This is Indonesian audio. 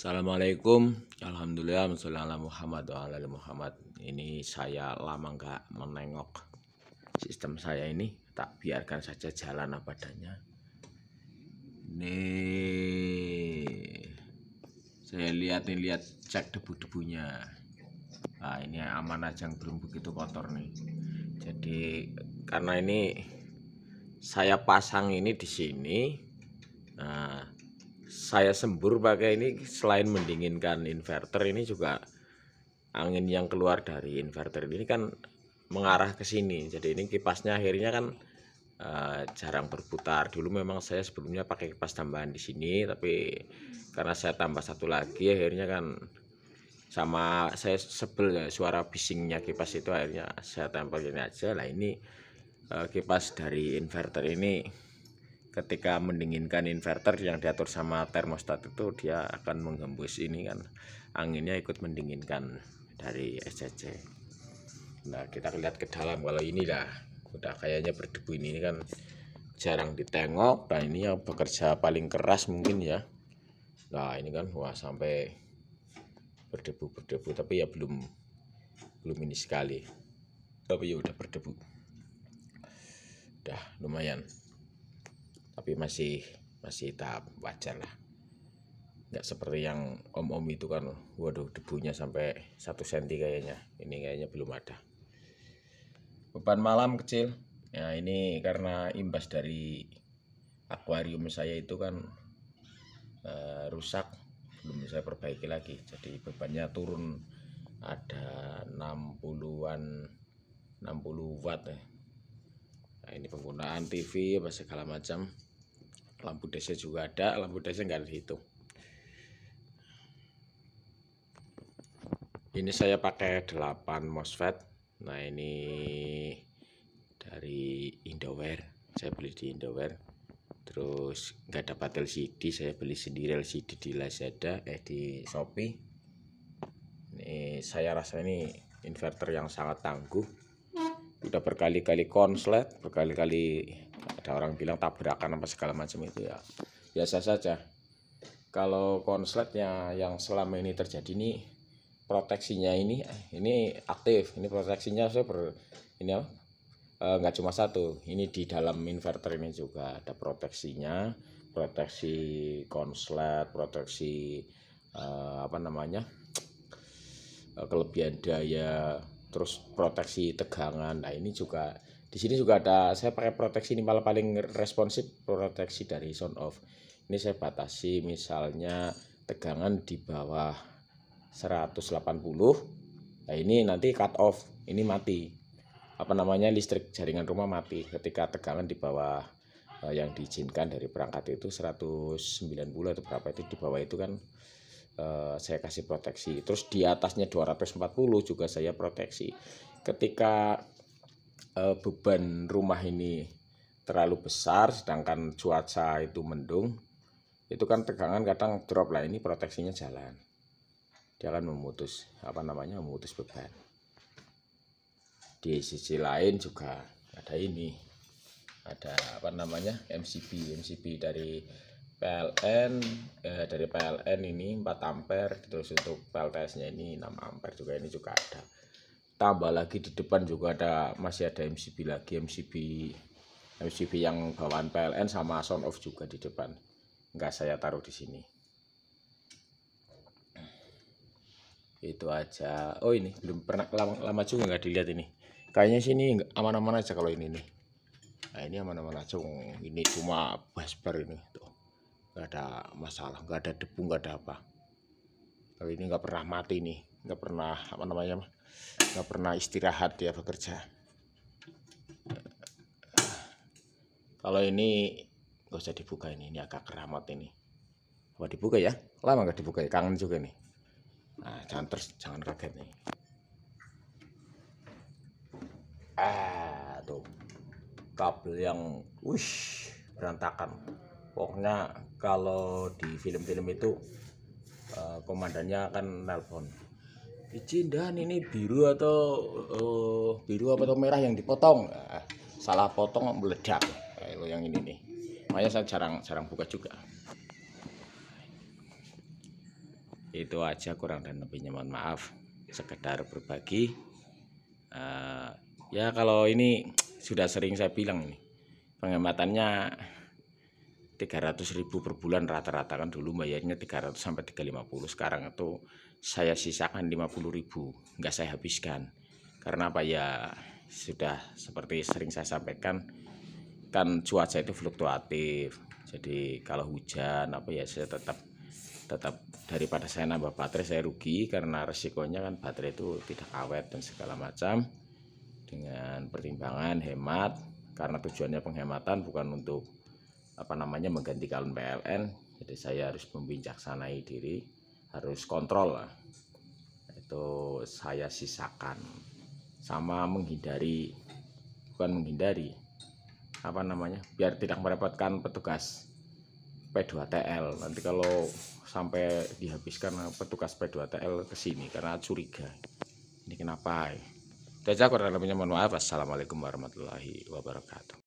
Assalamualaikum Alhamdulillah Alhamdulillah Muhammad wa Muhammad Ini saya lama nggak menengok Sistem saya ini Tak biarkan saja jalan apa adanya Nih Saya lihat nih lihat Cek debu-debunya Nah ini aman aja yang belum begitu kotor nih Jadi karena ini Saya pasang ini di sini saya sembur pakai ini selain mendinginkan inverter ini juga angin yang keluar dari inverter ini kan mengarah ke sini jadi ini kipasnya akhirnya kan uh, jarang berputar dulu memang saya sebelumnya pakai kipas tambahan di sini tapi karena saya tambah satu lagi akhirnya kan sama saya sebel ya suara bisingnya kipas itu akhirnya saya ini aja lah ini uh, kipas dari inverter ini ketika mendinginkan inverter yang diatur sama termostat itu dia akan menghembus ini kan anginnya ikut mendinginkan dari SCC nah kita lihat ke dalam kalau inilah udah kayaknya berdebu ini, ini kan jarang ditengok nah ini yang bekerja paling keras mungkin ya nah ini kan wah sampai berdebu berdebu tapi ya belum belum ini sekali tapi ya udah berdebu udah lumayan tapi masih masih tahap wajar lah nggak seperti yang om-om itu kan waduh debunya sampai satu senti kayaknya ini kayaknya belum ada beban malam kecil ya ini karena imbas dari akuarium saya itu kan uh, rusak belum saya perbaiki lagi jadi bebannya turun ada 60-an 60 watt ya. nah, ini penggunaan TV apa segala macam lampu DC juga ada lampu DC nggak dihitung ini saya pakai 8 MOSFET nah ini dari Indoware saya beli di Indoware terus nggak dapat LCD saya beli sendiri LCD di Lazada eh di Shopee ini saya rasa ini inverter yang sangat tangguh udah berkali-kali konslet berkali-kali ada orang bilang tabrakan apa segala macam itu ya biasa saja kalau konsletnya yang selama ini terjadi ini proteksinya ini ini aktif ini proteksinya saya ber ini apa e, nggak cuma satu ini di dalam inverter ini juga ada proteksinya proteksi konslet proteksi e, apa namanya e, kelebihan daya terus proteksi tegangan nah ini juga di sini juga ada saya pakai proteksi ini malah paling responsif proteksi dari sound off ini saya batasi misalnya tegangan di bawah 180 nah ini nanti cut off ini mati apa namanya listrik jaringan rumah mati ketika tegangan di bawah eh, yang diizinkan dari perangkat itu 190 atau berapa itu di bawah itu kan Eh, saya kasih proteksi terus di atasnya 240 juga saya proteksi ketika uh, beban rumah ini terlalu besar sedangkan cuaca itu mendung itu kan tegangan kadang drop lah ini proteksinya jalan dia akan memutus apa namanya memutus beban di sisi lain juga ada ini ada apa namanya MCB MCB dari PLN eh, dari PLN ini 4 ampere terus untuk PLTS nya ini 6 ampere juga ini juga ada tambah lagi di depan juga ada masih ada MCB lagi MCB MCB yang bawaan PLN sama sound off juga di depan enggak saya taruh di sini itu aja oh ini belum pernah lama, lama juga nggak dilihat ini kayaknya sini aman-aman aja kalau ini nih nah ini aman-aman aja oh, ini cuma basper ini tuh nggak ada masalah nggak ada debu nggak ada apa kalau ini nggak pernah mati nih nggak pernah apa namanya nggak pernah istirahat dia bekerja kalau ini nggak usah dibuka ini ini agak keramat ini apa dibuka ya lama nggak dibuka ya kangen juga nih nah jangan terus jangan kaget nih ah tuh kabel yang wih berantakan pokoknya kalau di film-film itu eh, komandannya akan nelpon izin dan ini biru atau uh, biru apa atau merah yang dipotong nah, salah potong meledak kalau yang ini nih makanya saya jarang jarang buka juga itu aja kurang dan lebihnya mohon maaf sekedar berbagi uh, ya kalau ini sudah sering saya bilang ini penghematannya 300 ribu per bulan rata-rata kan dulu bayarnya 300 sampai 350 sekarang itu saya sisakan 50 ribu nggak saya habiskan karena apa ya sudah seperti sering saya sampaikan kan cuaca itu fluktuatif jadi kalau hujan apa ya saya tetap tetap daripada saya nambah baterai saya rugi karena resikonya kan baterai itu tidak awet dan segala macam dengan pertimbangan hemat karena tujuannya penghematan bukan untuk apa namanya mengganti PLN jadi saya harus membijaksanai diri harus kontrol lah itu saya sisakan sama menghindari bukan menghindari apa namanya biar tidak merepotkan petugas P2TL nanti kalau sampai dihabiskan petugas P2TL ke sini karena curiga ini kenapa ya? aja kurang lebihnya mohon maaf assalamualaikum warahmatullahi wabarakatuh